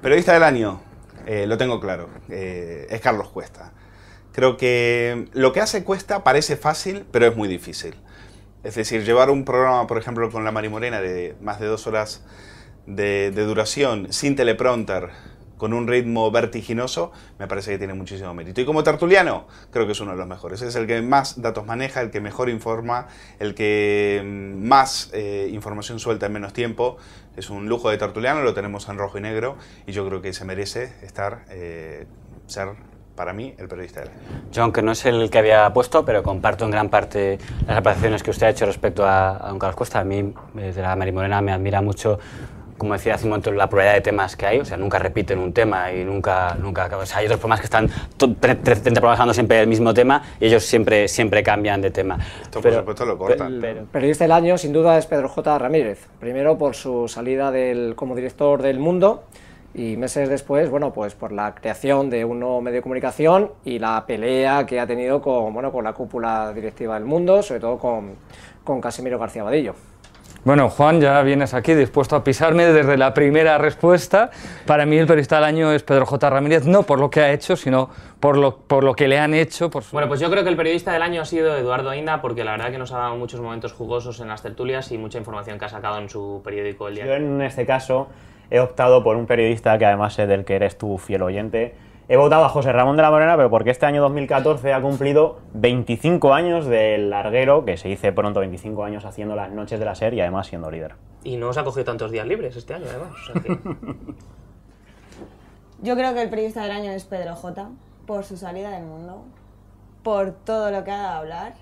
Periodista del año, eh, lo tengo claro, eh, es Carlos Cuesta. Creo que lo que hace Cuesta parece fácil, pero es muy difícil. Es decir, llevar un programa, por ejemplo, con la Mari Morena de más de dos horas de, de duración, sin teleprompter, con un ritmo vertiginoso, me parece que tiene muchísimo mérito. Y como tertuliano, creo que es uno de los mejores. Es el que más datos maneja, el que mejor informa, el que mm, más eh, información suelta en menos tiempo. Es un lujo de tertuliano, lo tenemos en rojo y negro y yo creo que se merece estar, eh, ser para mí el periodista del año. Yo, que no es el que había puesto, pero comparto en gran parte las apreciaciones que usted ha hecho respecto a, don Carlos Cuesta. A mí, desde la Mari me admira mucho como decía hace un momento, la probabilidad de temas que hay, o sea, nunca repiten un tema y nunca, nunca, o sea, hay otros programas que están 30 programas siempre el mismo tema y ellos siempre, siempre cambian de tema. Esto, pero, por supuesto, lo cortan. periodista este año, sin duda, es Pedro J. Ramírez. Primero por su salida del, como director del Mundo y meses después, bueno, pues por la creación de un nuevo medio de comunicación y la pelea que ha tenido con, bueno, con la cúpula directiva del Mundo, sobre todo con, con Casimiro García Vadillo. Bueno, Juan, ya vienes aquí dispuesto a pisarme desde la primera respuesta. Para mí el periodista del año es Pedro J. Ramírez, no por lo que ha hecho, sino por lo, que le han hecho. Bueno, pues yo creo que el periodista del año ha sido Eduardo Ainda, porque la verdad que nos ha dado muchos momentos jugosos en las tertulias y mucha información que ha sacado en su periódico el día. Yo en este caso he optado por un periodista que además es del que eres tu fiel oyente, He votado a José Ramón de la Morena, pero porque este año 2014 ha cumplido 25 años del larguero, que se dice pronto 25 años haciendo las noches de la serie y además siendo líder. Y no os ha cogido tantos días libres este año, además. Yo creo que el periodista del año es Pedro J, por su salida del mundo, por todo lo que ha dado a hablar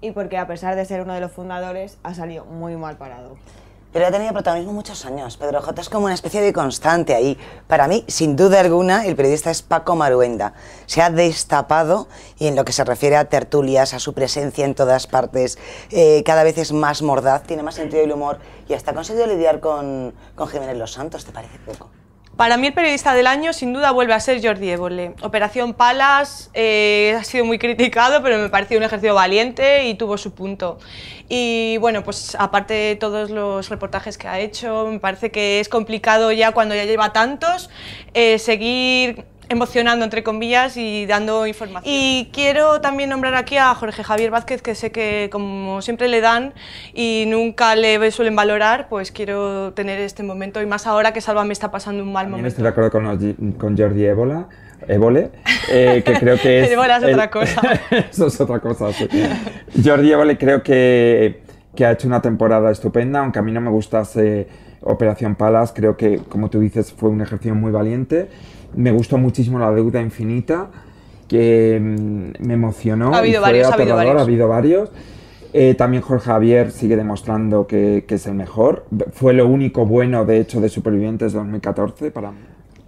y porque a pesar de ser uno de los fundadores ha salido muy mal parado. Pero ha tenido protagonismo muchos años. Pedro J es como una especie de constante ahí. Para mí, sin duda alguna, el periodista es Paco Maruenda. Se ha destapado y en lo que se refiere a tertulias, a su presencia en todas partes, eh, cada vez es más mordaz, tiene más sentido del humor y hasta ha conseguido lidiar con, con Jiménez Los Santos, ¿te parece poco? Para mí el periodista del año sin duda vuelve a ser Jordi Évole. Operación Palas eh, ha sido muy criticado, pero me pareció un ejercicio valiente y tuvo su punto. Y bueno, pues aparte de todos los reportajes que ha hecho, me parece que es complicado ya cuando ya lleva tantos eh, seguir emocionando, entre comillas, y dando información. Y quiero también nombrar aquí a Jorge Javier Vázquez, que sé que como siempre le dan y nunca le suelen valorar, pues quiero tener este momento, y más ahora que Salva me está pasando un mal también momento. estoy de acuerdo con, Jordi Ébola, Évole, eh, que creo que es... es otra cosa. eso es otra cosa, Jordi Évole creo que, que ha hecho una temporada estupenda, aunque a mí no me gustase Operación Palas, creo que, como tú dices, fue un ejercicio muy valiente me gustó muchísimo La Deuda Infinita, que mm, me emocionó. Ha habido varios, ha habido varios. Eh, también Jorge Javier sigue demostrando que, es el mejor. Fue lo único bueno, de hecho, de Supervivientes 2014 para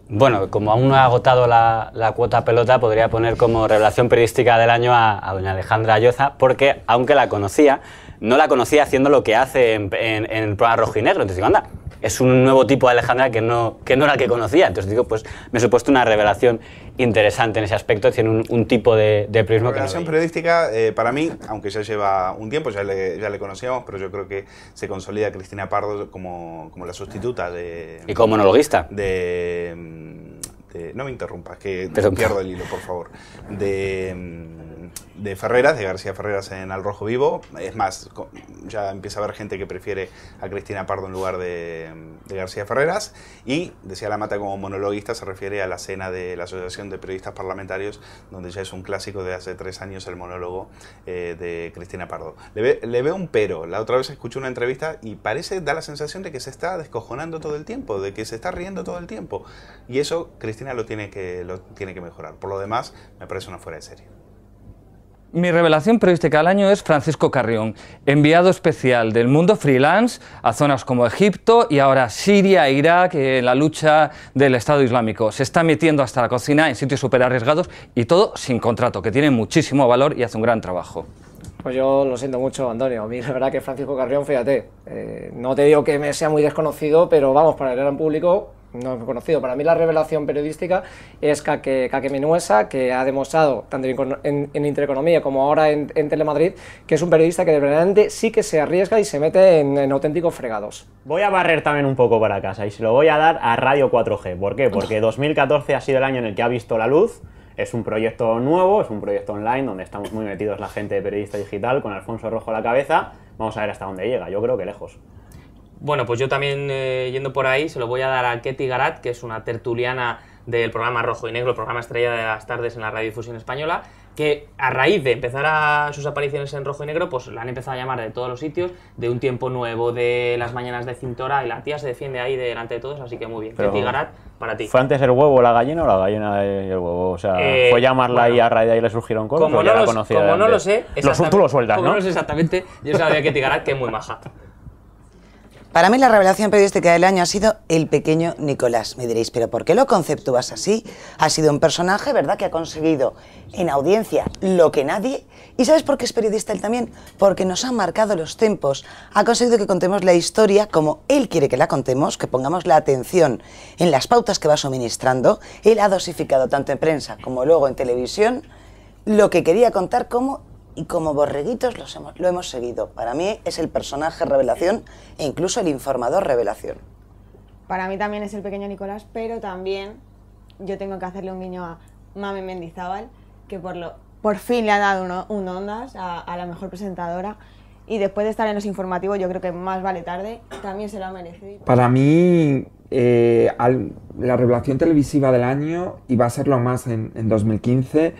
Bueno, como aún no ha agotado la, cuota pelota, podría poner como revelación periodística del año a, doña Alejandra Ayoza, porque aunque la conocía, no la conocía haciendo lo que hace en, en, en el programa Rojo y Negro. Entonces anda, es un nuevo tipo de Alejandra que no, que no era el que conocía. Entonces digo, pues me supuesto una revelación interesante en ese aspecto, tiene un, un tipo de, de periodismo que... La periodística, eh, para mí, aunque ya lleva un tiempo, ya le, ya le conocíamos, pero yo creo que se consolida Cristina Pardo como, la sustituta de... Y como monologuista. De este, no me interrumpas, que te pierdo el hilo, por favor, mm, de, Ferreras, de García Ferreras en Al Rojo Vivo. Es más, ya empieza a haber gente que prefiere a Cristina Pardo en lugar mm, de, García Ferreras. Y decía La Mata como monologuista, se refiere a la cena de la Asociación de Periodistas Parlamentarios, donde ya es un clásico de hace tres años el monólogo eh, de Cristina Pardo. Le, le veo un pero. La otra vez escuché una entrevista y parece, da la sensación de que se está descojonando todo el tiempo, de que se está riendo todo el tiempo. Y eso, Cristina lo tiene, que, lo tiene que mejorar. Por lo demás, me parece una fuera de serie. Mi revelación periodística del año es Francisco Carrión, enviado especial del mundo freelance a zonas como Egipto y ahora Siria e Irak en la lucha del Estado Islámico. Se está metiendo hasta la cocina en sitios súper arriesgados y todo sin contrato, que tiene muchísimo valor y hace un gran trabajo. Pues yo lo siento mucho, Antonio. A mí la verdad que Francisco Carrión, fíjate, eh, no te digo que me sea muy desconocido, pero vamos, para el gran público no conocido. Para mí la revelación periodística es Kake, Kake Minuesa, que ha demostrado, tanto en, Intereconomía como ahora en, Telemadrid, que es un periodista que de verdad sí que se arriesga y se mete en, auténticos fregados. Voy a barrer también un poco para casa y se lo voy a dar a Radio 4G. ¿Por qué? Porque 2014 ha sido el año en el que ha visto la luz. Es un proyecto nuevo, es un proyecto online donde estamos muy metidos la gente de periodista digital con Alfonso Rojo a la cabeza. Vamos a ver hasta dónde llega, yo creo que lejos. Bueno, pues yo también eh, yendo por ahí se lo voy a dar a Ketty Garat, que es una tertuliana del programa Rojo y Negro, el programa estrella de las tardes en la radiodifusión española, que a raíz de empezar a sus apariciones en Rojo y Negro, pues la han empezado a llamar de todos los sitios, de un tiempo nuevo, de las mañanas de cintora, y la tía se defiende ahí delante de todos, así que muy bien. Ketty Garat, para ti. ¿Fue antes el huevo la gallina o la gallina y el huevo? O sea, eh, ¿fue llamarla ahí a raíz de ahí le surgieron cosas? Como, no, como no, lo sé, los, tú lo sueltas, ¿no? no lo sé exactamente, yo sabía que Ketty Garat que es muy maja. Para mí la revelación periodística del año ha sido el pequeño Nicolás. Me diréis, pero ¿por qué lo conceptúas así? Ha sido un personaje, ¿verdad?, que ha conseguido en audiencia lo que nadie. ¿Y sabes por qué es periodista él también? Porque nos ha marcado los tiempos. Ha conseguido que contemos la historia como él quiere que la contemos, que pongamos la atención en las pautas que va suministrando. Él ha dosificado tanto en prensa como luego en televisión lo que quería contar como y como borreguitos los hemos, lo hemos seguido. Para mí es el personaje revelación e incluso el informador revelación. Para mí también es el pequeño Nicolás, pero también yo tengo que hacerle un guiño a Mame Mendizábal, que por, lo, por fin le ha dado un Ondas a, a, la mejor presentadora. Y después de estar en los informativos, yo creo que más vale tarde, también se lo ha merecido. Para mí, eh, la revelación televisiva del año, y va a lo más en, en 2015,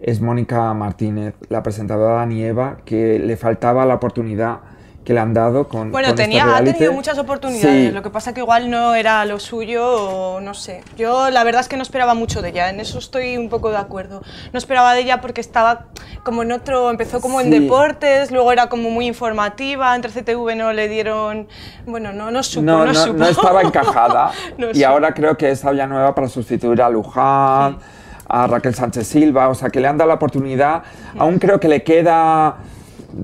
es Mónica Martínez, la presentadora de Anieva, que le faltaba la oportunidad que le han dado con Bueno, tenía, ha tenido muchas oportunidades, lo que pasa que igual no era lo suyo no sé. Yo la verdad es que no esperaba mucho de ella, en eso estoy un poco de acuerdo. No esperaba de ella porque estaba como en otro, empezó como en deportes, luego era como muy informativa, entre CTV no le dieron, bueno, no, no supo, no, estaba encajada y ahora creo que es ya nueva para sustituir a Luján a Raquel Sánchez Silva, o sea, que le han dado la oportunidad. Aún creo que le queda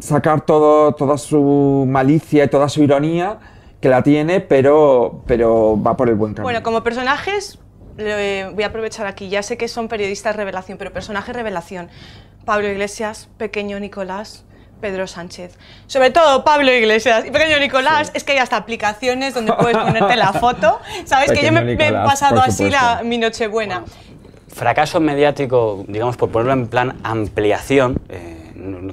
sacar todo, toda su malicia y toda su ironía que la tiene, pero, pero va por el buen camino. Bueno, como personajes, voy a aprovechar aquí, ya sé que son periodistas revelación, pero personaje revelación. Pablo Iglesias, pequeño Nicolás, Pedro Sánchez. Sobre todo Pablo Iglesias y Pequeño Nicolás, es que hay hasta aplicaciones donde puedes ponerte la foto. Sabes que yo me, he pasado así la, mi Nochebuena. buena fracaso mediático, digamos, por ponerlo en plan ampliación, eh,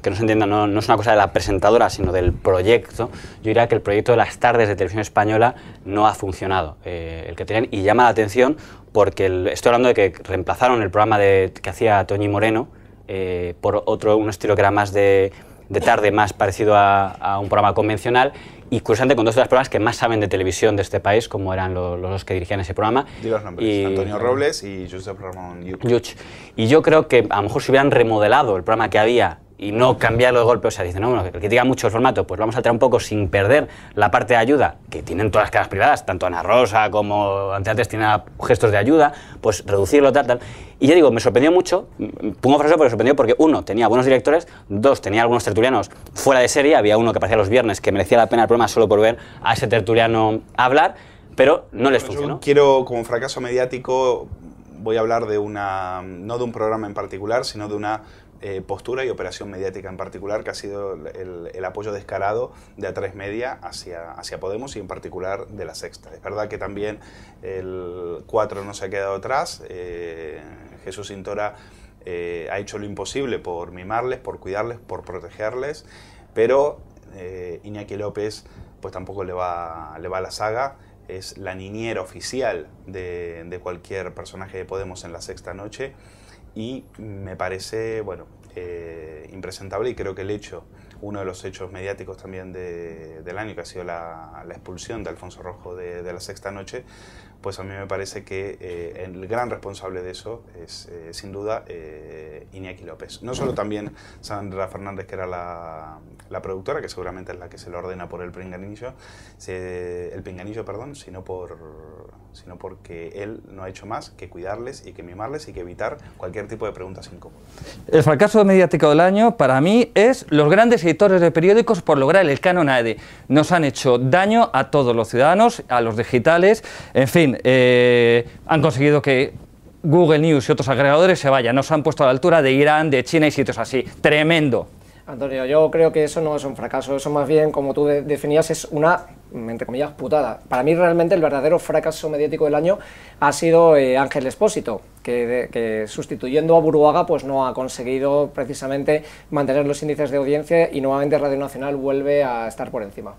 que no se entienda, no, es una cosa de la presentadora, sino del proyecto, yo diría que el proyecto de las tardes de televisión española no ha funcionado, eh, el que tienen y llama la atención porque estoy hablando de que reemplazaron el programa que hacía Toñi Moreno eh, por otro, un estilo que era más de de tarde más parecido a, un programa convencional y curiosamente con dos de las personas que más saben de televisión de este país, como eran los, los que dirigían ese programa. Di los nombres, Antonio Robles y Josep Ramón Yuch. Y yo creo que a lo mejor si hubieran remodelado el programa que había y no cambiar los golpes O sea, dicen, no, bueno, critica mucho el formato, pues vamos a traer un poco sin perder la parte de ayuda que tienen todas las caras privadas, tanto Ana Rosa como antes tiene gestos de ayuda, pues reducirlo, tal, tal. Y yo digo, me sorprendió mucho, pongo fraseo pero me sorprendió porque uno, tenía buenos directores, dos, tenía algunos tertulianos fuera de serie, había uno que aparecía los viernes que merecía la pena el programa solo por ver a ese tertuliano hablar, pero no les funcionó. quiero, como fracaso mediático, voy a hablar de una, no de un programa en particular, sino de una eh, postura y operación mediática en particular, que ha sido el, apoyo descarado de A3 Media hacia, hacia, Podemos y en particular de la Sexta. Es verdad que también el 4 no se ha quedado atrás, eh, Jesús Sintora eh, ha hecho lo imposible por mimarles, por cuidarles, por protegerles, pero Iñaki López pues tampoco le va, a la saga es la niñera oficial de cualquier personaje de Podemos en la sexta noche y me parece, bueno, eh, impresentable y creo que el hecho uno de los hechos mediáticos también de, del año, que ha sido la, expulsión de Alfonso Rojo de, la Sexta Noche, pues a mí me parece que eh, el gran responsable de eso es, eh, sin duda, eh, Iñaki López. No solo también Sandra Fernández, que era la, la, productora, que seguramente es la que se lo ordena por el pinganillo, el pinganillo, perdón, sino, por, sino porque él no ha hecho más que cuidarles y que mimarles y que evitar cualquier tipo de preguntas incómodas. El fracaso mediático del año, para mí, es los grandes editores de periódicos por lograr el canon e Nos han hecho daño a todos los ciudadanos, a los digitales, en fin, eh, han conseguido que Google News y otros agregadores se vayan, nos han puesto a la altura de Irán, de China y sitios así. Tremendo. Antonio, yo creo que eso no es un fracaso, eso más bien, como tú definías, es una entre comillas, putada. Para mí realmente el verdadero fracaso mediático del año ha sido eh, Ángel Espósito, que, que, sustituyendo a Buruaga pues no ha conseguido precisamente mantener los índices de audiencia y nuevamente Radio Nacional vuelve a estar por encima.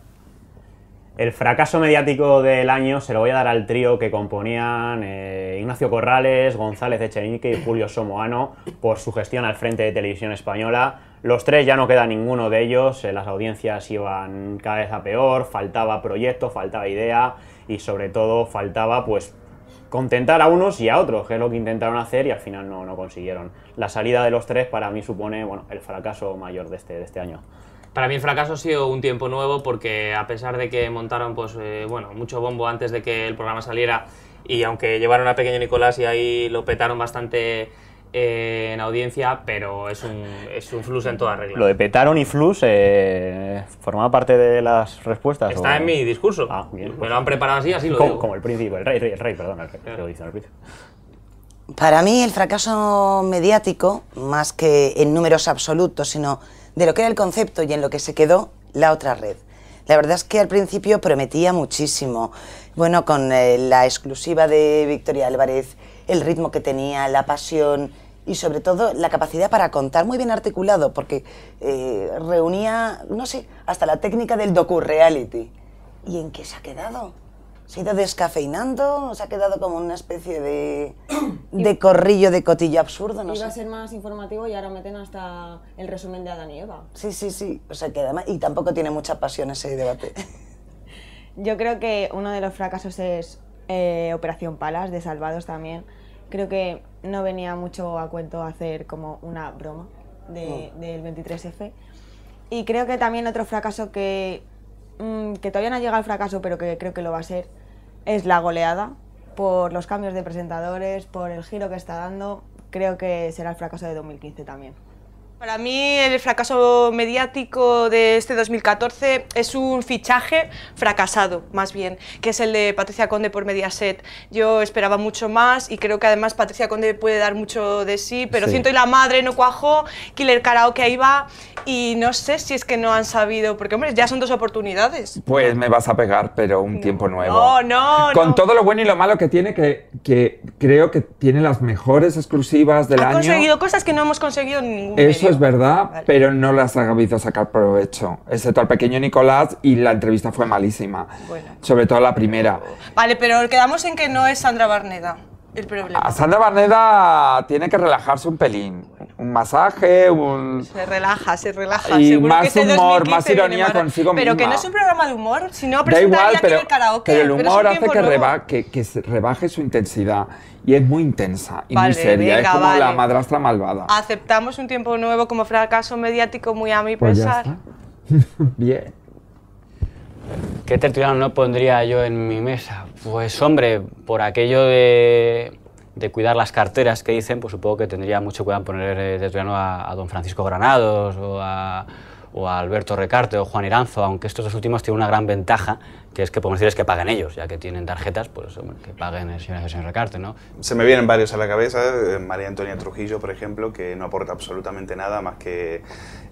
El fracaso mediático del año se lo voy a dar al trío que componían eh, Ignacio Corrales, González Echenique y Julio Somoano por su gestión al frente de Televisión Española. Los tres ya no queda ninguno de ellos, eh, las audiencias iban cada vez a peor, faltaba proyecto, faltaba idea y sobre todo faltaba pues contentar a unos y a otros, que es lo que intentaron hacer y al final no, consiguieron. La salida de los tres para mí supone el fracaso mayor de este, de este año. Para mí el fracaso ha sido un tiempo nuevo porque a pesar de que montaron pues eh, bueno mucho bombo antes de que el programa saliera y aunque llevaron a Pequeño Nicolás y ahí lo petaron bastante eh, en audiencia, pero es un, es un flus en toda regla. Lo de petaron y flus eh, formaba parte de las respuestas. Está en mi discurso. Ah, Me lo han preparado así, así lo Como el príncipe, el rey, el rey, perdón, el rey, Para mí el fracaso mediático, más que en números absolutos, sino de lo que era el concepto y en lo que se quedó la otra red. La verdad es que al principio prometía muchísimo. Bueno, con eh, la exclusiva de Victoria Álvarez, el ritmo que tenía, la pasión y sobre todo la capacidad para contar muy bien articulado, porque eh, reunía, no sé, hasta la técnica del docu-reality. ¿Y en qué se ha quedado? se ha ido descafeinando, se ha quedado como una especie de, corrillo de cotillo absurdo, no Iba a ser más informativo y ahora meten hasta el resumen de Adán Eva. Sí, sí, sí. O sea que además, y tampoco tiene mucha pasión ese debate. Yo creo que uno de los fracasos es eh, Operación Palas, de Salvados también. Creo que no venía mucho a cuento hacer como una broma del 23F. Y creo que también otro fracaso que, mm, que todavía no llega al fracaso, pero que creo que lo va a ser, es la goleada por los cambios de presentadores, por el giro que está dando. Creo que será el fracaso de 2015 también. Para mí el fracaso mediático de este 2014 es un fichaje fracasado, más bien, que es el de Patricia Conde por Mediaset. Yo esperaba mucho más y creo que además Patricia Conde puede dar mucho de sí, pero siento y la madre no cuajo, Killer Karaoke ahí va y no sé si es que no han sabido, porque hombre, ya son dos oportunidades. Pues me vas a pegar, pero un tiempo nuevo. No, no. Con todo lo bueno y lo malo que tiene, que, que creo que tiene las mejores exclusivas del año. Ha conseguido cosas que no hemos conseguido en ningún es verdad, pero no las ha sabido sacar provecho, excepto al pequeño Nicolás y la entrevista fue malísima, sobre todo la primera. Vale, pero quedamos en que no es Sandra Barneda. A ah, Sandra Barneda tiene que relajarse un pelín. Un masaje, un. Se relaja, se relaja. Y más este humor, más ironía consigo pero Pero que no es un programa de humor, sino Da igual, pero, el karaoke, pero el humor hace que, que, rebaje su intensidad. Y es muy intensa y muy seria. es como la madrastra malvada. Aceptamos un tiempo nuevo como fracaso mediático muy a mi pues pesar. Bien. ¿Qué tertuliano no pondría yo en mi mesa? Pues hombre, por aquello de, cuidar las carteras que dicen, pues supongo que tendría mucho cuidado en poner desde eh, a, don Francisco Granados o a, Alberto Recarte o Juan Iranzo, aunque estos dos últimos tienen una gran ventaja, que es que podemos decirles que paguen ellos, ya que tienen tarjetas, pues que paguen el señor, el señor Recarte, ¿no? Se me vienen varios a la cabeza, eh, María Antonia Trujillo, por ejemplo, que no aporta absolutamente nada más que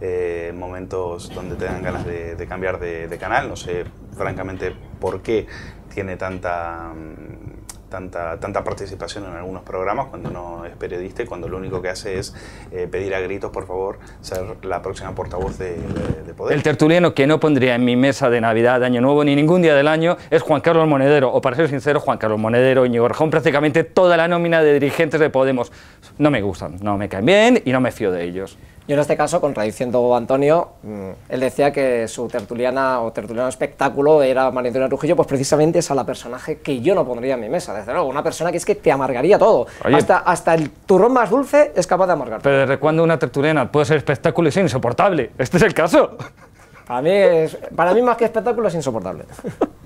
eh, momentos donde tengan ganas de, cambiar de canal, no sé francamente por qué tiene tanta, mm, tanta, tanta participación en algunos programas cuando no es periodista y cuando lo único que hace es eh, pedir a gritos, por favor, ser la próxima portavoz de, Podemos. El tertuliano que no pondría en mi mesa de Navidad, de Año Nuevo, ni ningún día del año es Juan Carlos Monedero, o para ser sincero, Juan Carlos Monedero, Íñigo Rejón, prácticamente toda la nómina de dirigentes de Podemos. No me gustan, no me caen bien y no me fío de ellos. Yo en este caso, contradiciendo a Antonio, mm, él decía que su tertuliana o tertuliano espectáculo era María Antonia Trujillo, pues precisamente es a la personaje que yo no pondría en mi mesa, desde luego, una persona que es que te amargaría todo, hasta, hasta el turrón más dulce es capaz de amargar. Pero ¿desde cuándo una tertuliana puede ser espectáculo y ser insoportable? Este es el caso. A mí, es, para mí más que espectáculo es insoportable.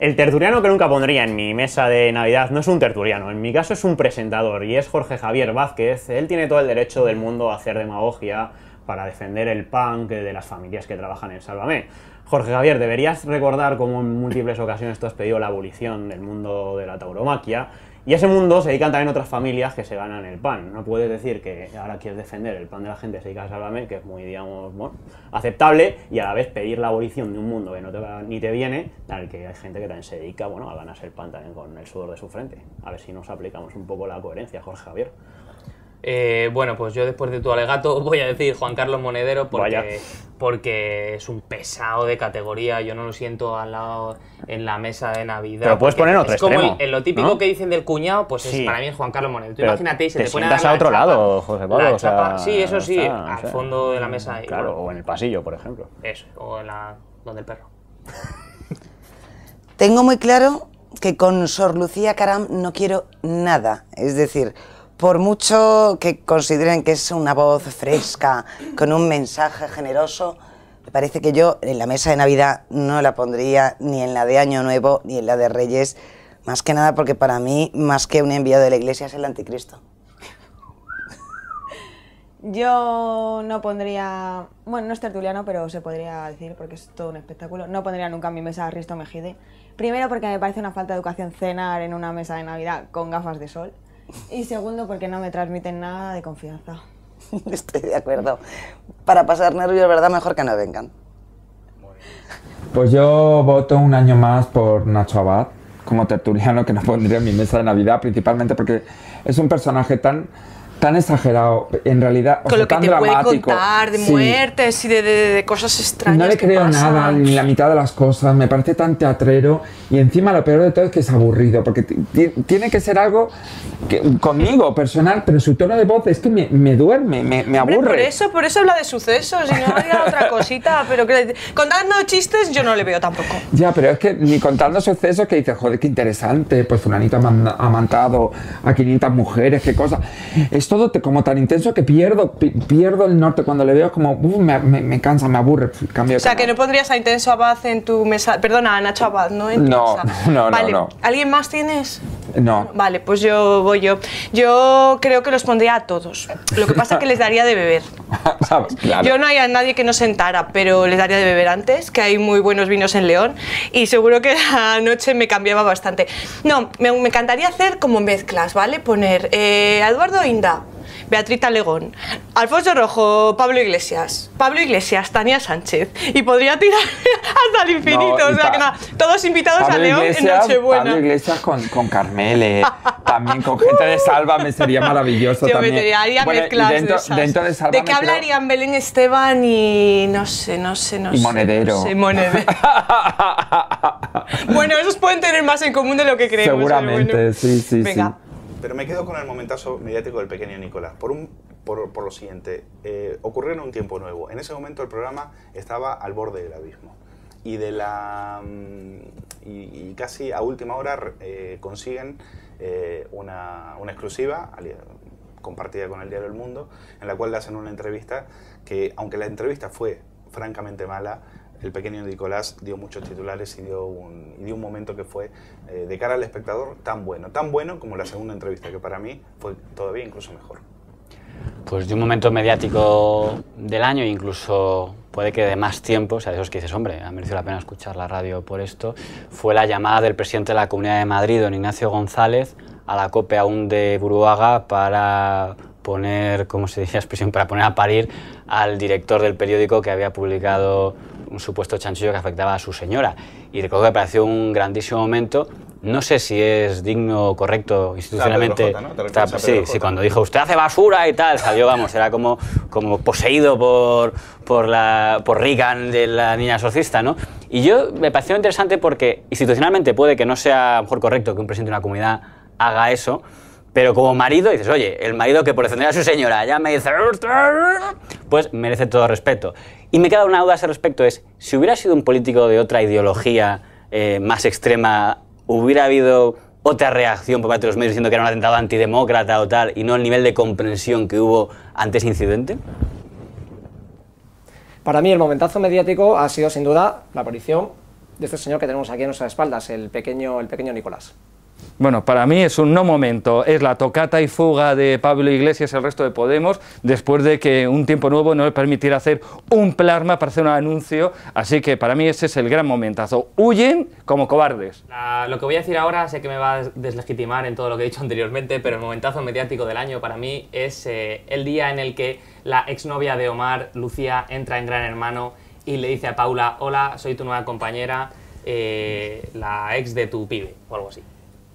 El tertuliano que nunca pondría en mi mesa de Navidad no es un tertuliano, en mi caso es un presentador y es Jorge Javier Vázquez. Él tiene todo el derecho del mundo a hacer demagogia para defender el punk de las familias que trabajan en Sálvame. Jorge Javier, deberías recordar cómo en múltiples ocasiones tú has pedido la abolición del mundo de la tauromaquia y ese mundo se dedican también otras familias que se ganan el pan. No puedes decir que ahora quieres defender el pan de la gente, se dedica a Sálvame, que es muy, digamos, aceptable, y a la vez pedir la abolición de un mundo que no te ni te viene, tal que hay gente que también se dedica, bueno, a ganarse el pan también con el sudor de su frente. A ver si nos aplicamos un poco la coherencia, Jorge Javier. Eh, bueno, pues yo después de tu alegato voy a decir Juan Carlos Monedero porque, es un pesado de categoría. Yo no lo siento al lado en la mesa de Navidad. Pero puedes poner otro es como lo típico que dicen del cuñado, pues para mí es Juan Carlos Monedero. Tú imagínate, te, a, otro lado, José Pablo. sí, eso sí, al fondo de la mesa. Claro, o en el pasillo, por ejemplo. Eso, o en la, donde el perro. Tengo muy claro que con Sor Lucía Caram no quiero nada. Es decir, por mucho que consideren que es una voz fresca, con un mensaje generoso, me parece que yo en la mesa de Navidad no la pondría ni en la de Año Nuevo ni en la de Reyes, más que nada porque para mí, más que un enviado de la Iglesia, es el anticristo. Yo no pondría, bueno, no es tertuliano, pero se podría decir, porque es todo un espectáculo, no pondría nunca en mi mesa a Risto Mejide. Primero porque me parece una falta de educación cenar en una mesa de Navidad con gafas de sol. Y segundo, porque no me transmiten nada de confianza. Estoy de acuerdo. Para pasar nervios, ¿verdad? Mejor que no vengan. Pues yo voto un año más por Nacho Abad como tertuliano que no pondría en mi mesa de Navidad, principalmente porque es un personaje tan tan exagerado, en realidad. Con o lo que tan te puede contar de muertes y de, cosas extrañas. No le creo nada, ni la mitad de las cosas, me parece tan teatrero. Y encima lo peor de todo es que es aburrido, porque tiene que ser algo que, conmigo, personal, pero su tono de voz es que me, me duerme, me, aburre. por eso, por eso habla de sucesos y no diga otra cosita, pero contando chistes yo no le veo tampoco. Ya, pero es que ni contando sucesos que dice joder, qué interesante, pues fulanito amantado a 500 mujeres, qué cosa todo te, como tan intenso que pierdo, pierdo el norte. Cuando le veo como, me, cansa, me aburre, pues, cambio O sea, que no pondrías a Intenso Abad en tu mesa, perdona, a Nacho Abad, ¿no? no, no, no, ¿Alguien más tienes? No. Vale, pues yo voy yo. Yo creo que los pondría a todos. Lo que pasa es que les daría de beber. Yo no hay a nadie que no sentara, pero les daría de beber antes, que hay muy buenos vinos en León y seguro que la noche me cambiaba bastante. No, me, encantaría hacer como mezclas, ¿vale? Poner eh, Eduardo Inda Beatriz Talegón, Alfonso Rojo, Pablo Iglesias, Pablo Iglesias, Tania Sánchez. Y podría tirar hasta el infinito. o sea que nada, todos invitados a León en Nochebuena. Pablo Iglesias con, con Carmele, también con gente de Salva, me sería maravilloso Yo también. Me bueno, mezclas dentro, de, esas. de, qué hablarían Belén Esteban y no sé, no sé, no y sé. Monedero. No monedero. bueno, esos pueden tener más en común de lo que creemos. ¿eh? Seguramente, sí, sí, sí, Venga. sí. Pero me quedo con el momentazo mediático del pequeño Nicolás. Por, por, lo siguiente, eh, ocurrió en un tiempo nuevo. En ese momento el programa estaba al borde del abismo. Y, de la, mm, y, casi a última hora eh, consiguen eh, una, una exclusiva, compartida con el diario El Mundo, en la cual le hacen una entrevista que, aunque la entrevista fue francamente mala, el pequeño Nicolás dio muchos titulares y dio un, dio un momento que fue, eh, de cara al espectador, tan bueno. Tan bueno como la segunda entrevista, que para mí fue todavía incluso mejor. Pues de un momento mediático del año, incluso puede que de más tiempo, o sea, de esos que dices, hombre, ha merecido la pena escuchar la radio por esto, fue la llamada del presidente de la Comunidad de Madrid, don Ignacio González, a la COPE aún de Buruaga para poner, ¿cómo se dice la expresión?, para poner a parir al director del periódico que había publicado un supuesto chanchullo que afectaba a su señora. Y recuerdo que me pareció un grandísimo momento. No sé si es digno, o correcto, institucionalmente. sí, cuando dijo usted hace basura y tal, salió, vamos, era como, como poseído por, por, la, por Reagan de la niña exorcista, ¿no? Y yo me pareció interesante porque institucionalmente puede que no sea mejor correcto que un presidente de una comunidad haga eso, pero como marido dices, oye, el marido que por defender a su señora ya me dice, pues merece todo respeto. Y me queda una duda a ese respecto, es, si hubiera sido un político de otra ideología eh, más extrema, hubiera habido otra reacción por parte de los medios diciendo que era un atentado antidemócrata o tal, y no el nivel de comprensión que hubo ante ese incidente? Para mí el momentazo mediático ha sido sin duda la aparición de este señor que tenemos aquí a nuestras espaldas, el pequeño, el pequeño Nicolás. Bueno, para mí es un no momento, es la tocata y fuga de Pablo Iglesias y el resto de Podemos, después de que un tiempo nuevo no le permitiera hacer un plasma para hacer un anuncio, así que para mí ese es el gran momentazo. Huyen como cobardes. lo que voy a decir ahora sé que me va a deslegitimar en todo lo que he dicho anteriormente, pero el momentazo mediático del año para mí es eh, el día en el que la exnovia de Omar, Lucía, entra en Gran Hermano y le dice a Paula, hola, soy tu nueva compañera, eh, la ex de tu pibe, o algo así.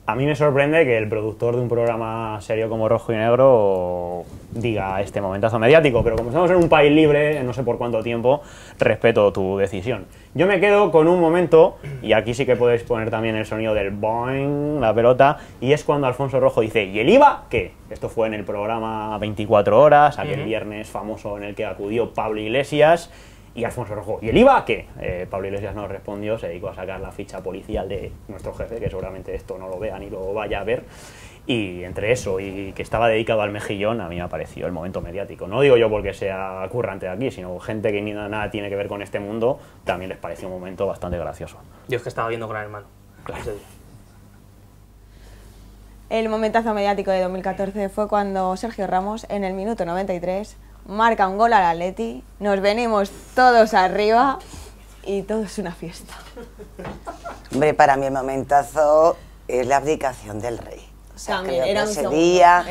A mí me sorprende que el productor de un programa serio como Rojo y Negro diga este momentazo mediático, pero como estamos en un país libre, no sé por cuánto tiempo, respeto tu decisión. Yo me quedo con un momento, y aquí sí que podéis poner también el sonido del boing, la pelota, y es cuando Alfonso Rojo dice, ¿y el IVA qué? Esto fue en el programa 24 horas, aquel viernes famoso en el que acudió Pablo Iglesias, y Alfonso Rojo. ¿Y el IVA qué? Eh, Pablo Iglesias no respondió, se dedicó a sacar la ficha policial de nuestro jefe, que seguramente esto no lo vea ni lo vaya a ver. Y entre eso y que estaba dedicado al mejillón, a mí me apareció el momento mediático. No digo yo porque sea currante de aquí, sino gente que ni nada tiene que ver con este mundo, también les pareció un momento bastante gracioso. dios que estaba viendo con el hermano. Claro. El momentazo mediático de 2014 fue cuando Sergio Ramos, en el minuto 93, marca un gol al Atleti, nos venimos todos arriba y todo es una fiesta. Hombre, para mí el momentazo es la abdicación del rey. O sea, También, era, que mi día,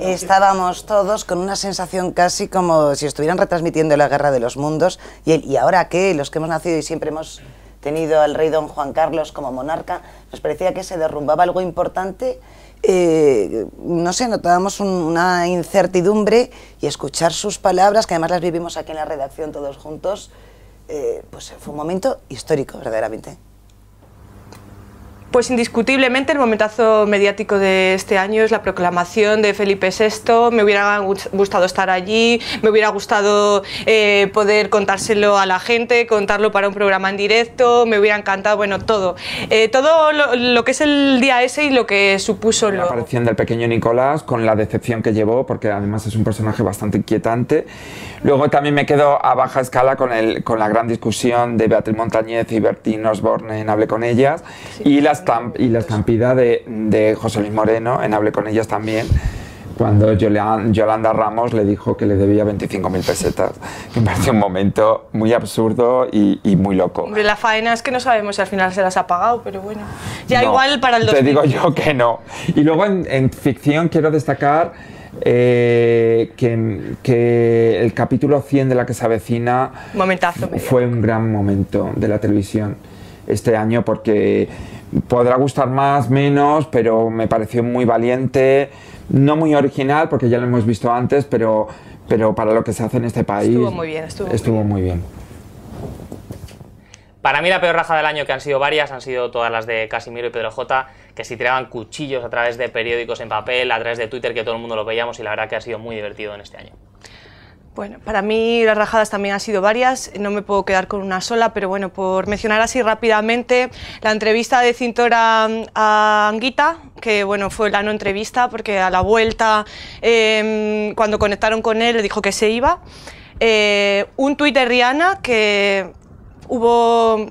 Estábamos todos con una sensación casi como si estuvieran retransmitiendo la guerra de los mundos. Y, ¿Y ahora qué? Los que hemos nacido y siempre hemos tenido al rey don Juan Carlos como monarca, nos parecía que se derrumbaba algo importante. Eh, no sé, notábamos una incertidumbre y escuchar sus palabras, que además las vivimos aquí en la redacción todos juntos, eh, pues fue un momento histórico verdaderamente. Pues indiscutiblemente el momentazo mediático de este año es la proclamación de Felipe VI. Me hubiera gustado estar allí, me hubiera gustado eh, poder contárselo a la gente, contarlo para un programa en directo, me hubiera encantado, bueno, todo. Eh, todo lo, que es el día ese y lo que supuso... La aparición del pequeño Nicolás con la decepción que llevó, porque además es un personaje bastante inquietante. Luego también me quedo a baja escala con, la gran discusión de Beatriz Montañez y Bertín Osborne en Hablé con ellas. Y y la estampida de, José Luis Moreno, en Hable con ellas también, cuando Yolanda Ramos le dijo que le debía 25.000 pesetas. Me parece un momento muy absurdo y, muy loco. la faena es que no sabemos si al final se las ha pagado, pero bueno. Ya igual para el 2000. Te digo yo que no. Y luego en, ficción quiero destacar eh, que, que, el capítulo 100 de La que se avecina Momentazo, fue un gran momento de la televisión este año porque podrá gustar más, menos, pero me pareció muy valiente, no muy original, porque ya lo hemos visto antes, pero, pero para lo que se hace en este país. Estuvo muy bien, estuvo, estuvo muy bien. Para mí la peor raja del año, que han sido varias, han sido todas las de Casimiro y Pedro J, que si tiraban cuchillos a través de periódicos en papel, a través de Twitter, que todo el mundo lo veíamos y la verdad que ha sido muy divertido en este año. Bueno, para mí las rajadas también han sido varias, no me puedo quedar con una sola, pero bueno, por mencionar así rápidamente, la entrevista de Cintora a Anguita, que bueno, fue la no entrevista, porque a la vuelta, em, cuando conectaron con él, le dijo que se iba. Eh, un tuit de Rihanna, que hubo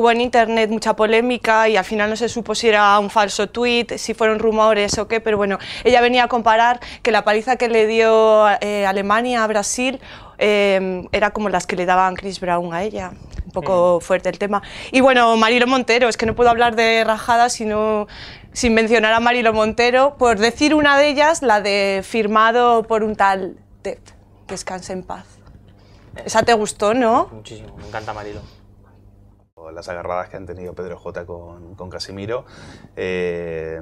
hubo en internet mucha polémica y al final no se supo si era un falso tweet, si fueron rumores o qué, pero bueno, ella venía a comparar que la paliza que le dio eh, Alemania a Brasil em, era como las que le daban Chris Brown a ella. Un poco fuerte el tema. Y bueno, Marilo Montero, es que no puedo hablar de rajadas sino, sin mencionar a Marilo Montero, por decir una de ellas, la de firmado por un tal Ted, descanse en paz. Esa te gustó, ¿no? Muchísimo, me encanta Marilo las agarradas que han tenido Pedro J con, con Casimiro. Eh,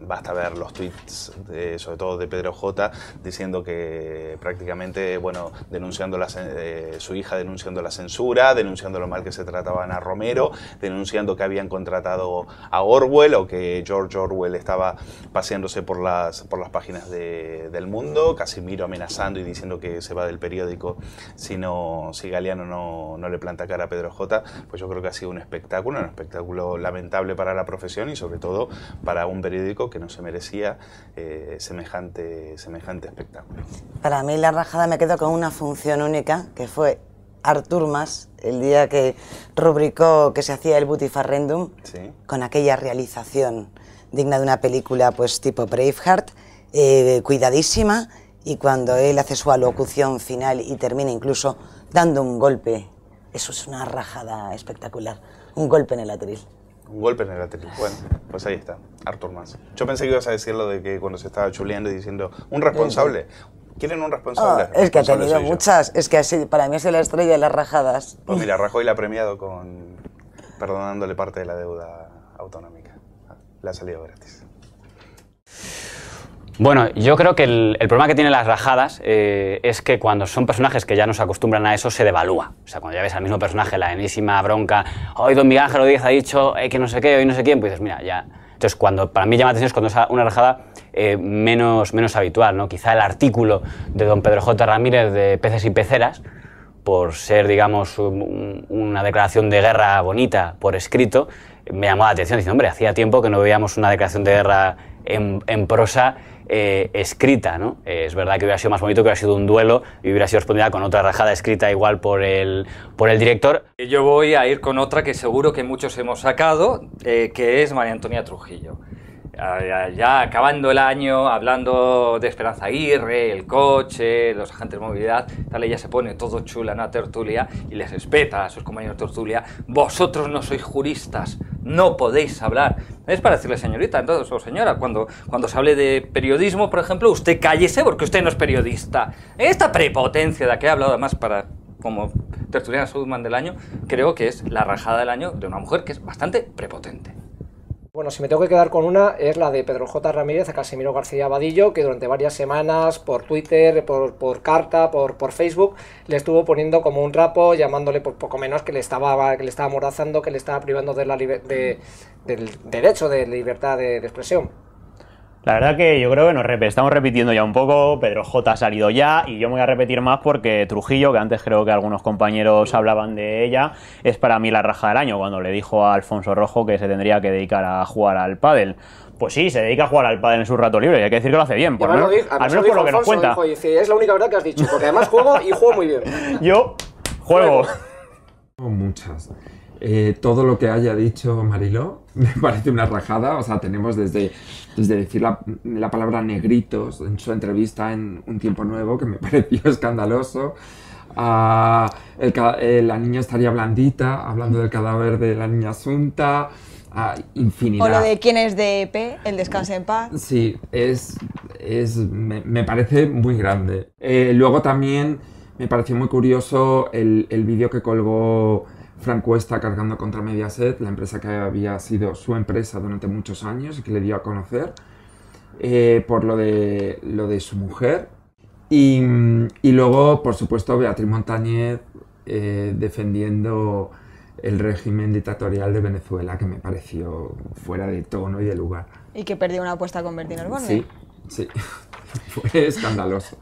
basta ver los tweets, sobre todo de Pedro J, diciendo que prácticamente, bueno, denunciando eh, su hija denunciando la censura, denunciando lo mal que se trataban a Romero, denunciando que habían contratado a Orwell o que George Orwell estaba paseándose por las, por las páginas del mundo, Casimiro amenazando y diciendo que se va del periódico si, no, si Galeano no, no le planta cara a Pedro J. Pues yo creo que ha un espectáculo, un espectáculo lamentable para la profesión y sobre todo para un periódico que no se merecía eh, semejante, semejante espectáculo. Para mí la rajada me quedo con una función única, que fue Artur Mas, el día que rubricó que se hacía el butifarrendum, con aquella realización digna de una película pues tipo Braveheart, eh, cuidadísima, y cuando él hace su alocución final y termina incluso dando un golpe eso es una rajada espectacular. Un golpe en el atril. Un golpe en el atril. Bueno, pues ahí está, Artur Mas. Yo pensé que ibas a decir lo de que cuando se estaba chuleando y diciendo, un responsable. ¿Quieren un responsable? Ah, es que ha tenido muchas. Es que así, para mí es la estrella de las rajadas. Pues mira, Rajoy la ha premiado con perdonándole parte de la deuda autonómica. Ah, le ha salido gratis. Bueno, yo creo que el, problema que tienen las rajadas eh, es que cuando son personajes que ya nos acostumbran a eso, se devalúa. O sea, cuando ya ves al mismo personaje, la enísima bronca, hoy don Miguel Ángel Rodríguez ha dicho eh, que no sé qué, hoy no sé quién, pues dices, mira, ya... Entonces, cuando, para mí llama la atención es cuando es una rajada eh, menos, menos habitual, ¿no? Quizá el artículo de don Pedro J. Ramírez de Peces y Peceras, por ser, digamos, una declaración de guerra bonita por escrito, me llamó la atención. dice, hombre, hacía tiempo que no veíamos una declaración de guerra en prosa eh, escrita, ¿no? Eh, es verdad que hubiera sido más bonito que hubiera sido un duelo y hubiera sido respondida con otra rajada escrita igual por el, director. Yo voy a ir con otra que seguro que muchos hemos sacado, eh, que es María Antonia Trujillo ya acabando el año, hablando de Esperanza Aguirre, el coche, los agentes de movilidad, tal, ya se pone todo chula en la tertulia y les respeta a sus compañeros de tertulia, vosotros no sois juristas, no podéis hablar. Es para decirle, señorita, entonces, o señora, cuando, cuando se hable de periodismo, por ejemplo, usted cállese porque usted no es periodista. Esta prepotencia de la que he hablado además para como tertuliana Sudman del año, creo que es la rajada del año de una mujer que es bastante prepotente. Bueno, si me tengo que quedar con una es la de Pedro J. Ramírez a Casimiro García Vadillo, que durante varias semanas por Twitter, por, carta, por, Facebook, le estuvo poniendo como un rapo, llamándole por poco menos que le estaba, que le estaba amordazando, que le estaba privando de del derecho de libertad de expresión. La verdad que yo creo que nos estamos repitiendo ya un poco, Pedro J ha salido ya y yo me voy a repetir más porque Trujillo, que antes creo que algunos compañeros hablaban de ella, es para mí la raja del año cuando le dijo a Alfonso Rojo que se tendría que dedicar a jugar al pádel. Pues sí, se dedica a jugar al pádel en su rato libre, y hay que decir que lo hace bien, al menos por lo que nos cuenta. dice, es la única verdad que has dicho, porque además juego y juego muy bien. Yo juego. Muchas. Eh, todo lo que haya dicho Mariló me parece una rajada. O sea, tenemos desde, decir la, palabra negritos en su entrevista en Un Tiempo Nuevo, que me pareció escandaloso. Ah, A eh, la niña estaría blandita, hablando del cadáver de la niña Asunta. A ah, infinidad. O lo de quién es de EP, el descanse en paz. Sí, es, me, parece muy grande. Eh, luego también me pareció muy curioso el, el vídeo que colgó Franco está cargando contra Mediaset, la empresa que había sido su empresa durante muchos años y que le dio a conocer, eh, por lo de, lo de su mujer. Y, y luego, por supuesto, Beatriz Montañez eh, defendiendo el régimen dictatorial de Venezuela, que me pareció fuera de tono y de lugar. Y que perdió una apuesta con Bertín Osborne. Sí, sí. Fue escandaloso.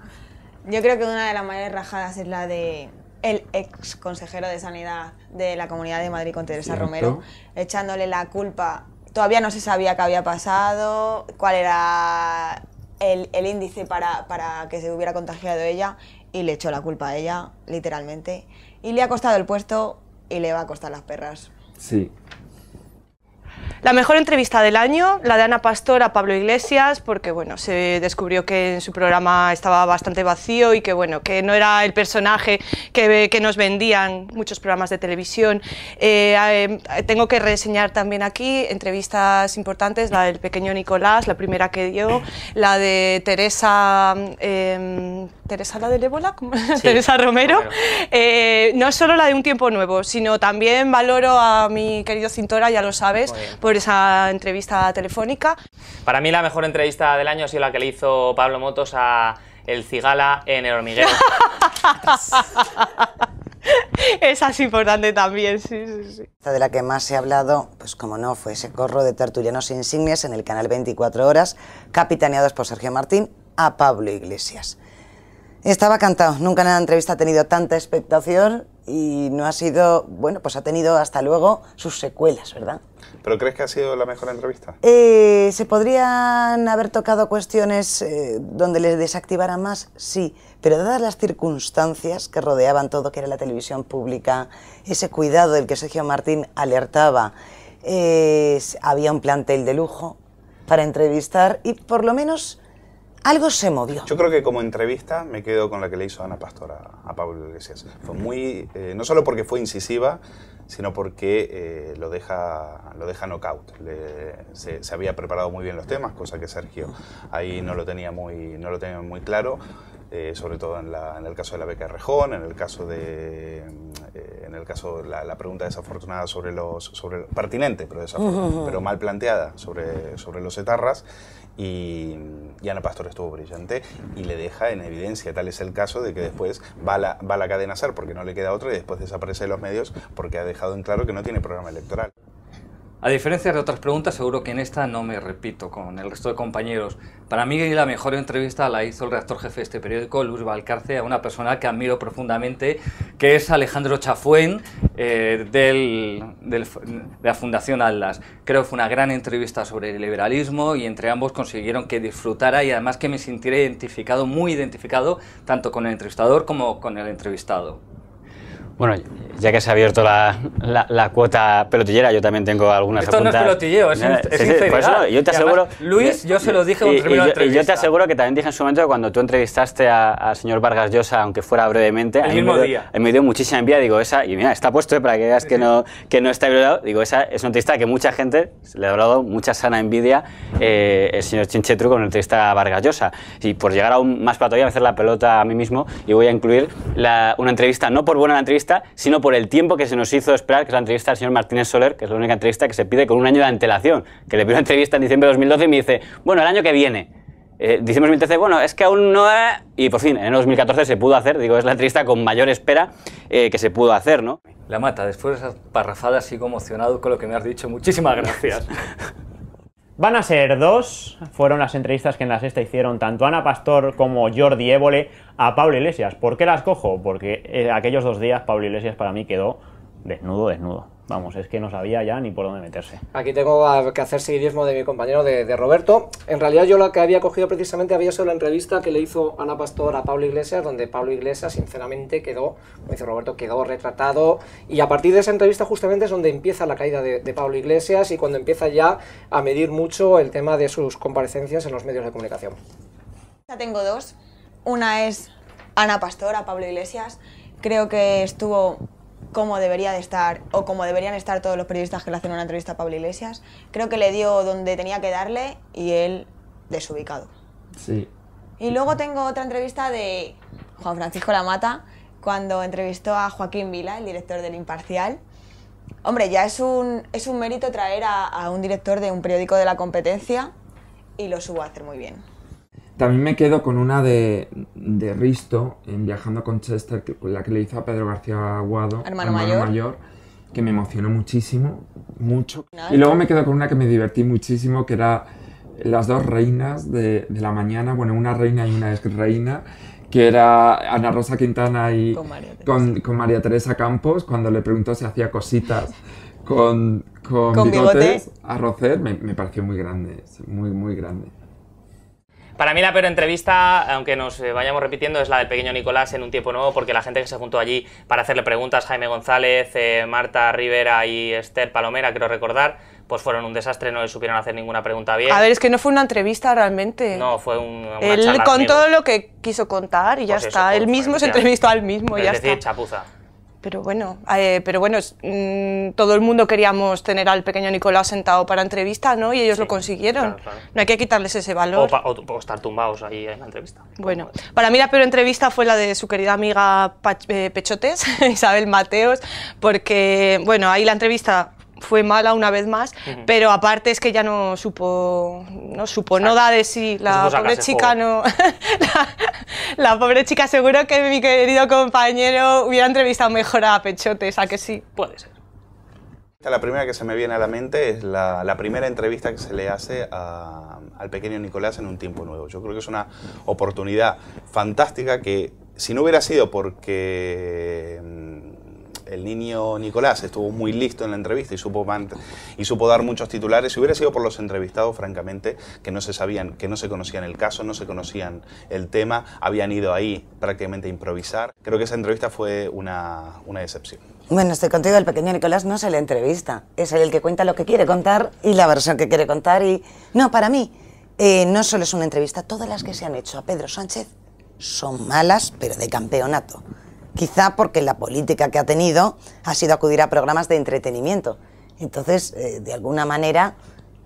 Yo creo que una de las mayores rajadas es la de el ex consejero de Sanidad de la Comunidad de Madrid con Teresa Romero, echándole la culpa. Todavía no se sabía qué había pasado, cuál era el, índice para, para que se hubiera contagiado ella y le echó la culpa a ella, literalmente. Y le ha costado el puesto y le va a costar las perras. Sí, la mejor entrevista del año, la de Ana Pastor a Pablo Iglesias, porque bueno, se descubrió que en su programa estaba bastante vacío y que bueno, que no era el personaje que, que nos vendían muchos programas de televisión. Eh, em, tengo que reseñar también aquí entrevistas importantes, la del pequeño Nicolás, la primera que dio, la de Teresa, em, Teresa la del ébola, Teresa Romero, eh, no solo la de Un Tiempo Nuevo, sino también valoro a mi querido Cintora, ya lo sabes, esa entrevista telefónica. Para mí la mejor entrevista del año ha sido la que le hizo Pablo Motos a El Cigala en El Hormiguero. Esa es importante también, sí, sí, sí. Esta de la que más he hablado, pues como no, fue ese corro de tertulianos insignias en el canal 24 Horas, capitaneados por Sergio Martín a Pablo Iglesias. Estaba cantado, nunca en la entrevista ha tenido tanta expectación y no ha sido, bueno, pues ha tenido hasta luego sus secuelas, ¿verdad? ¿Pero crees que ha sido la mejor entrevista? Eh, ¿Se podrían haber tocado cuestiones eh, donde les desactivara más? Sí, pero dadas las circunstancias que rodeaban todo, que era la televisión pública, ese cuidado del que Sergio Martín alertaba, eh, había un plantel de lujo para entrevistar y por lo menos algo se movió. Yo creo que como entrevista me quedo con la que le hizo Ana Pastora a Pablo Iglesias. Fue muy, eh, no solo porque fue incisiva, sino porque eh, lo deja lo deja knockout. se, había preparado muy bien los temas, cosa que Sergio ahí no lo tenía muy, no lo tenía muy claro, eh, sobre todo en, el caso de la beca de Rejón, en el caso de en el caso la, la, pregunta desafortunada sobre los sobre pertinente, pero, pero mal planteada sobre sobre los etarras y, y, Ana Pastor estuvo brillante y le deja en evidencia, tal es el caso, de que después va la, va a cadena SER porque no le queda otro y después desaparece de los medios porque ha dejado en claro que no tiene programa electoral. A diferencia de otras preguntas, seguro que en esta no me repito con el resto de compañeros. Para mí la mejor entrevista la hizo el redactor jefe de este periódico, Luis Valcarce, a una persona que admiro profundamente, que es Alejandro Chafuén, eh, de la Fundación Atlas. Creo que fue una gran entrevista sobre el liberalismo y entre ambos consiguieron que disfrutara y además que me sintiera identificado, muy identificado, tanto con el entrevistador como con el entrevistado. Bueno, ya que se ha abierto la, cuota pelotillera, yo también tengo algunas Esto no es pelotilleo, es, es, pues yo te aseguro... Luis, yo se lo dije yo, y yo te aseguro que también dije en su momento cuando tú entrevistaste al señor Vargas Llosa, aunque fuera brevemente... El me dio, día. muchísima envidia, digo, esa... Y mira, está puesto, ¿eh? para que veas que no, que no está violado. Digo, esa es una entrevista que mucha gente le ha dado mucha sana envidia eh, el señor Chinchetru con la entrevista Vargas Llosa. Y por llegar a más plato voy a hacer la pelota a mí mismo y voy a incluir una entrevista, no por buena la entrevista, sino por el tiempo que se nos hizo esperar, que es la entrevista del señor Martínez Soler, que es la única entrevista que se pide con un año de antelación, que le pido una entrevista en diciembre de 2012 y me dice, bueno, el año que viene. Eh, de 2013, bueno, es que aún no... Y por fin, en el 2014 se pudo hacer, digo, es la entrevista con mayor espera eh, que se pudo hacer, ¿no? La mata, después de esas parrafadas sigo emocionado con lo que me has dicho. Muchísimas gracias. Van a ser dos, fueron las entrevistas que en la sexta hicieron tanto Ana Pastor como Jordi Évole a Pablo Iglesias. ¿Por qué las cojo? Porque eh, aquellos dos días Pablo Iglesias para mí quedó desnudo, desnudo. Vamos, es que no sabía ya ni por dónde meterse. Aquí tengo que hacer seguidismo de mi compañero de, Roberto. En realidad yo la que había cogido precisamente había sido la entrevista que le hizo Ana Pastor a Pablo Iglesias, donde Pablo Iglesias sinceramente quedó, como dice Roberto, quedó retratado. Y a partir de esa entrevista justamente es donde empieza la caída de, de Pablo Iglesias y cuando empieza ya a medir mucho el tema de sus comparecencias en los medios de comunicación. Ya tengo dos. Una es Ana Pastor a Pablo Iglesias. Creo que estuvo cómo debería de estar o cómo deberían estar todos los periodistas que le hacen una entrevista a Pablo Iglesias. Creo que le dio donde tenía que darle y él desubicado. Sí. Y luego tengo otra entrevista de Juan Francisco Lamata cuando entrevistó a Joaquín Vila, el director del Imparcial. Hombre, ya es un, es un mérito traer a, a un director de un periódico de la competencia y lo subo a hacer muy bien. También me quedo con una de, de Risto en Viajando con Chester, la que le hizo a Pedro García Aguado, hermano, mayor. que me emocionó muchísimo, mucho. y luego me quedo con una que me divertí muchísimo, que era las dos reinas de, la mañana, bueno, una reina y una ex reina, que era Ana Rosa Quintana y con María, Teresa, Campos, cuando le preguntó si hacía cositas con, con, bigotes, a Rocer, me, me pareció muy grande, muy, muy grande. Para mí la peor entrevista, aunque nos eh, vayamos repitiendo, es la del pequeño Nicolás en Un Tiempo Nuevo, porque la gente que se juntó allí para hacerle preguntas, Jaime González, eh, Marta Rivera y Esther Palomera, quiero recordar, pues fueron un desastre, no le supieron hacer ninguna pregunta bien. A ver, es que no fue una entrevista realmente. No, fue un, una Él contó lo que quiso contar y ya pues está. Él pues mismo se entrevistó al mismo, y ya es decir, chapuza pero bueno, eh, pero bueno mm, todo el mundo queríamos tener al pequeño Nicolás sentado para entrevista, ¿no? Y ellos lo consiguieron. No hay que quitarles ese valor. O, estar tumbados ahí en la entrevista. Bueno, para mí la peor entrevista fue la de su querida amiga eh, Pechotes, Isabel Mateos, porque, bueno, ahí la entrevista fue mala una vez más, pero aparte es que ya no supo, no supo, no da de sí, la pobre chica no, la, pobre chica seguro que mi querido compañero hubiera entrevistado mejor a Pechotes, a que sí. Puede ser. La primera que se me viene a la mente es la, primera entrevista que se le hace al pequeño Nicolás en un tiempo nuevo. Yo creo que es una oportunidad fantástica que si no hubiera sido porque mm, el niño Nicolás estuvo muy listo en la entrevista y supo, dar muchos titulares. Si hubiera sido por los entrevistados, francamente, que no se sabían, que no se conocían el caso, no se conocían el tema, habían ido ahí prácticamente a improvisar. Creo que esa entrevista fue una, decepción. Bueno, estoy contigo, el pequeño Nicolás no es le entrevista, es el que cuenta lo que quiere contar y la versión que quiere contar y... No, para mí, eh, no solo es una entrevista, todas las que se han hecho a Pedro Sánchez son malas, pero de campeonato. Quizá porque la política que ha tenido ha sido acudir a programas de entretenimiento. Entonces, eh, de alguna manera,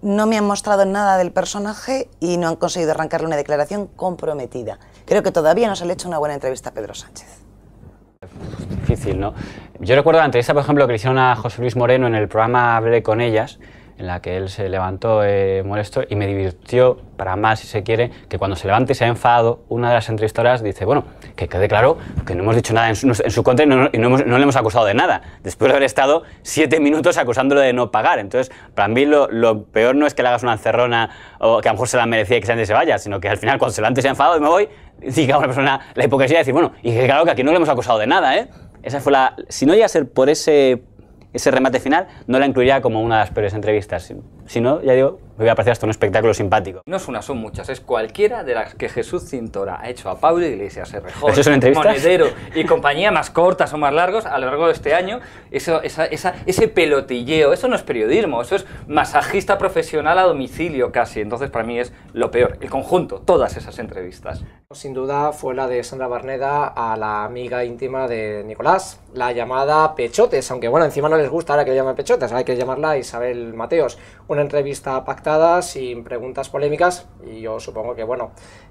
no me han mostrado nada del personaje y no han conseguido arrancarle una declaración comprometida. Creo que todavía no se le ha hecho una buena entrevista a Pedro Sánchez. Difícil, ¿no? Yo recuerdo la entrevista, por ejemplo, que le hicieron a José Luis Moreno en el programa Hablé con ellas, en la que él se levantó eh, molesto y me divirtió, para más si se quiere, que cuando se levante y se ha enfadado, una de las entrevistadoras dice, bueno, que quede claro que no hemos dicho nada en su, contra y no, le hemos acusado de nada, después de haber estado siete minutos acusándolo de no pagar. Entonces, para mí lo, peor no es que le hagas una encerrona o que a lo mejor se la merecía y que se, se vaya, sino que al final cuando se levanta y se ha enfadado y me voy, diga una persona la hipocresía de decir, bueno, y que claro que aquí no le hemos acusado de nada, ¿eh? Esa fue la... Si no iba a ser por ese ese remate final no la incluiría como una de las peores entrevistas, sino, ya digo, me voy a parecer hasta un espectáculo simpático. No es una, son muchas. Es cualquiera de las que Jesús Cintora ha hecho a Pablo Iglesias, entrevistas? Monedero y compañía más cortas o más largos a lo largo de este año. Eso, esa, esa, ese pelotilleo, eso no es periodismo, eso es masajista profesional a domicilio casi. Entonces para mí es lo peor, el conjunto, todas esas entrevistas. Sin duda fue la de Sandra Barneda a la amiga íntima de Nicolás, la llamada Pechotes, aunque bueno, encima no les gusta ahora que le llaman Pechotes, hay que llamarla Isabel Mateos. Una entrevista pactada sin preguntas polémicas, y yo supongo que, bueno,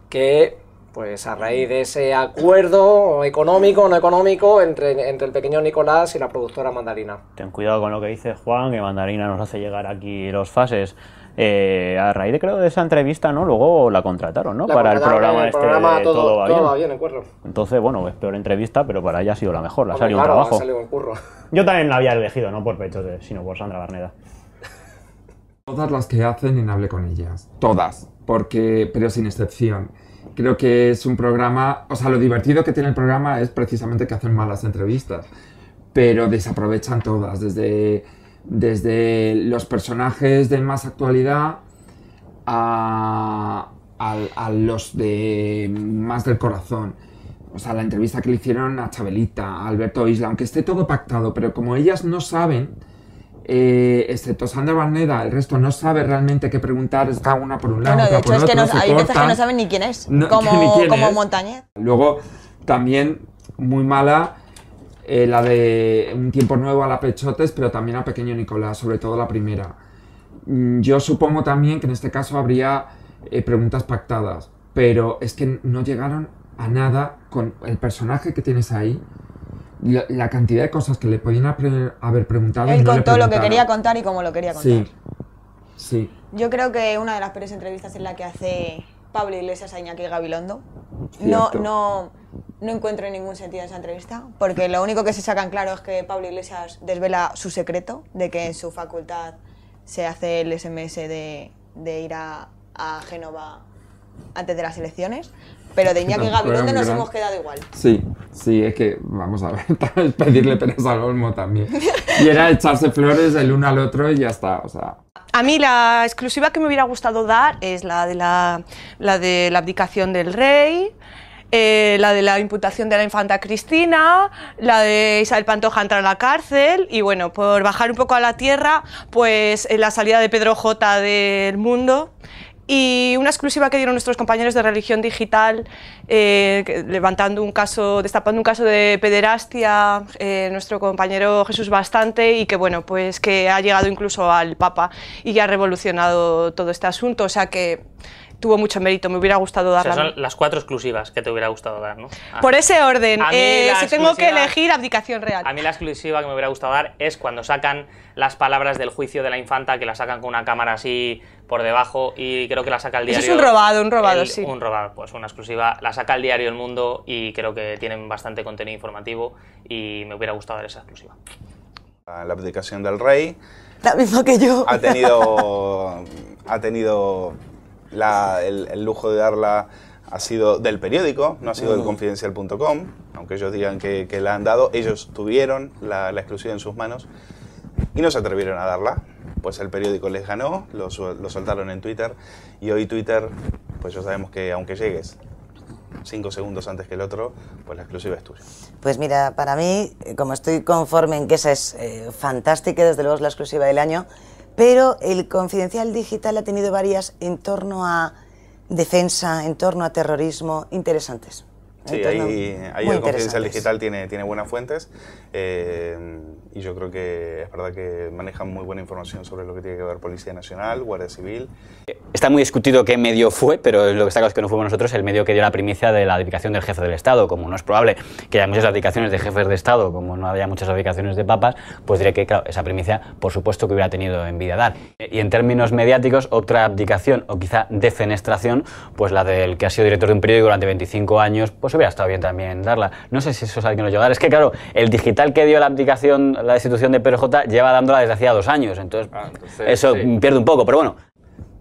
que pues a raíz de ese acuerdo económico o no económico entre, entre el pequeño Nicolás y la productora Mandarina. Ten cuidado con lo que dice Juan, que Mandarina nos hace llegar aquí los fases. Eh, a raíz de creo de esa entrevista, ¿no? Luego la contrataron, ¿no? para el programa este todo, va bien. Entonces, bueno, es peor entrevista, pero para ella ha sido la mejor, la salió un trabajo. curro. Yo también la había elegido, no por pecho sino por Sandra Barneda. Todas las que hacen en Hable con ellas. Todas, porque, pero sin excepción. Creo que es un programa, o sea, lo divertido que tiene el programa es precisamente que hacen malas entrevistas, pero desaprovechan todas, desde, desde los personajes de más actualidad a, a los de más del corazón. O sea, la entrevista que le hicieron a Chabelita, a Alberto Isla, aunque esté todo pactado, pero como ellas no saben, eh, excepto Sandra Barneda, el resto no sabe realmente qué preguntar, está una por un lado. es que no, hay veces que no saben ni quién es, como, Luego, también muy mala eh, la de Un tiempo nuevo a la Pechotes, pero también a Pequeño Nicolás, sobre todo la primera. Mm, yo supongo también que en este caso habría eh, preguntas pactadas, pero es que no llegaron a nada con el personaje que tienes ahí la, cantidad de cosas que le podían haber preguntado. Él contó lo que quería contar y cómo lo quería contar. Sí. sí. Yo creo que una de las peores entrevistas en la que hace Pablo Iglesias a Iñaki Gabilondo. No, no, no encuentro ningún sentido en esa entrevista, porque lo único que se en claro es que Pablo Iglesias desvela su secreto de que en su facultad se hace el SMS de, ir a, a Génova antes de las elecciones, pero de que Gabilondo nos hemos quedado igual. Sí, sí, es que, vamos a ver, tal vez pedirle penas al olmo también. Y era echarse flores el uno al otro y ya está, o sea... A mí la exclusiva que me hubiera gustado dar es la de la, la de la abdicación del rey, eh, la de la imputación de la infanta Cristina, la de Isabel Pantoja entrar a la cárcel y bueno, por bajar un poco a la tierra, pues la salida de Pedro J del mundo y una exclusiva que dieron nuestros compañeros de religión digital, eh, levantando un caso, destapando un caso de pederastia, eh, nuestro compañero Jesús Bastante, y que bueno, pues que ha llegado incluso al Papa y que ha revolucionado todo este asunto. O sea que tuvo mucho mérito. Me hubiera gustado dar son las cuatro exclusivas que te hubiera gustado dar, ¿no? Ah. Por ese orden, eh, si tengo que elegir abdicación real. A mí la exclusiva que me hubiera gustado dar es cuando sacan las palabras del juicio de la infanta, que la sacan con una cámara así por debajo y creo que la saca el diario. es un robado, un robado, sí. Un robado, pues una exclusiva. La saca el diario El Mundo y creo que tienen bastante contenido informativo y me hubiera gustado dar esa exclusiva. La abdicación del rey. La misma que yo. Ha tenido, ha tenido la, el, lujo de darla ha sido del periódico, no ha sido del mm. confidencial.com, aunque ellos digan que, la han dado, ellos tuvieron la, exclusiva en sus manos y no se atrevieron a darla. Pues el periódico les ganó, lo, lo soltaron en Twitter y hoy Twitter, pues ya sabemos que aunque llegues cinco segundos antes que el otro, pues la exclusiva es tuya. Pues mira, para mí, como estoy conforme en que esa es eh, fantástica, desde luego es la exclusiva del año, pero el confidencial digital ha tenido varias en torno a defensa, en torno a terrorismo, interesantes. Sí, ahí, el Confidencial Digital tiene, tiene buenas fuentes eh, y yo creo que es verdad que manejan muy buena información sobre lo que tiene que ver Policía Nacional, Guardia Civil. Está muy discutido qué medio fue, pero lo que está claro es que no fuimos nosotros el medio que dio la primicia de la abdicación del jefe del Estado. Como no es probable que haya muchas abdicaciones de jefes de Estado, como no había muchas abdicaciones de papas, pues diré que esa primicia por supuesto que hubiera tenido en vida dar. Y en términos mediáticos, otra abdicación o quizá defenestración, pues la del que ha sido director de un periódico durante 25 años, pues hubiera estado bien también darla. No sé si eso es que nos llegar. Es que, claro, el digital que dio la aplicación la destitución de PRJ, lleva dándola desde hacía dos años. Entonces, ah, eso pierde un poco, pero bueno.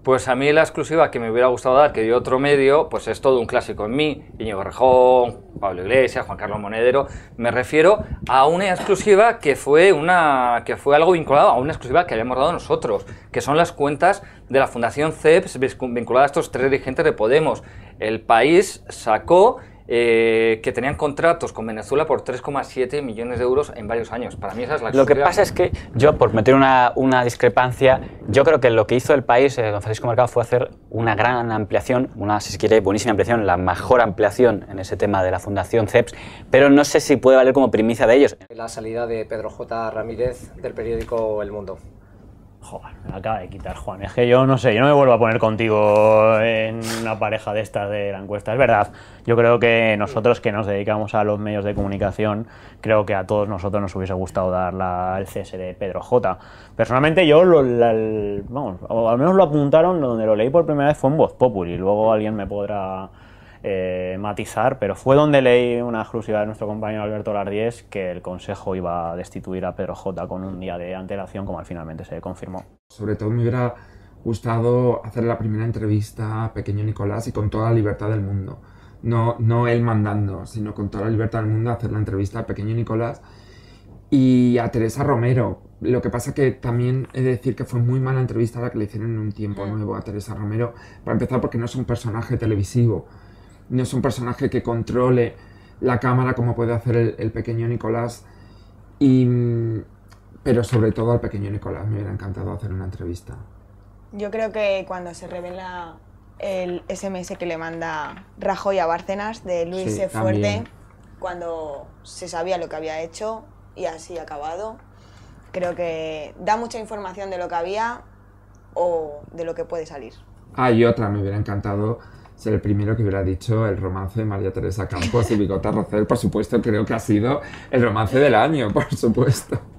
Pues a mí la exclusiva que me hubiera gustado dar, que dio otro medio, pues es todo un clásico en mí, Iñigo Rejón, Pablo Iglesias, Juan Carlos Monedero, me refiero a una exclusiva que fue, una, que fue algo vinculado a una exclusiva que habíamos dado nosotros, que son las cuentas de la Fundación CEPS vinculadas a estos tres dirigentes de Podemos. El país sacó eh, que tenían contratos con Venezuela por 3,7 millones de euros en varios años. Para mí esa es la Lo que pasa es que yo, por meter una, discrepancia, yo creo que lo que hizo el país, eh, Francisco Mercado, fue hacer una gran ampliación, una, si se quiere, buenísima ampliación, la mejor ampliación en ese tema de la Fundación CEPS, pero no sé si puede valer como primicia de ellos. La salida de Pedro J. Ramírez del periódico El Mundo me acaba de quitar Juan. Es que yo no sé, yo no me vuelvo a poner contigo en una pareja de estas de la encuesta. Es verdad, yo creo que nosotros que nos dedicamos a los medios de comunicación, creo que a todos nosotros nos hubiese gustado dar la, el CS de Pedro J. Personalmente yo, lo, vamos, o al menos lo apuntaron donde lo leí por primera vez fue en Voz y Luego alguien me podrá eh, matizar, pero fue donde leí una exclusiva de nuestro compañero Alberto Lardies que el Consejo iba a destituir a Pedro J con un día de antelación, como al finalmente se confirmó. Sobre todo me hubiera gustado hacer la primera entrevista a Pequeño Nicolás y con toda la libertad del mundo. No, no él mandando, sino con toda la libertad del mundo hacer la entrevista a Pequeño Nicolás y a Teresa Romero. Lo que pasa que también he de decir que fue muy mala entrevista la que le hicieron en un tiempo mm. nuevo a Teresa Romero, para empezar porque no es un personaje televisivo no es un personaje que controle la cámara como puede hacer el, pequeño Nicolás. pero sobre todo al pequeño Nicolás me hubiera encantado hacer una entrevista. Yo creo que cuando se revela el SMS que le manda Rajoy a Bárcenas de Luis sí, Fuerte, cuando se sabía lo que había hecho y así acabado, creo que da mucha información de lo que había o de lo que puede salir. Ah, y otra, me hubiera encantado ser el primero que hubiera dicho el romance de María Teresa Campos y Bigota Rosell, por supuesto, creo que ha sido el romance del año, por supuesto.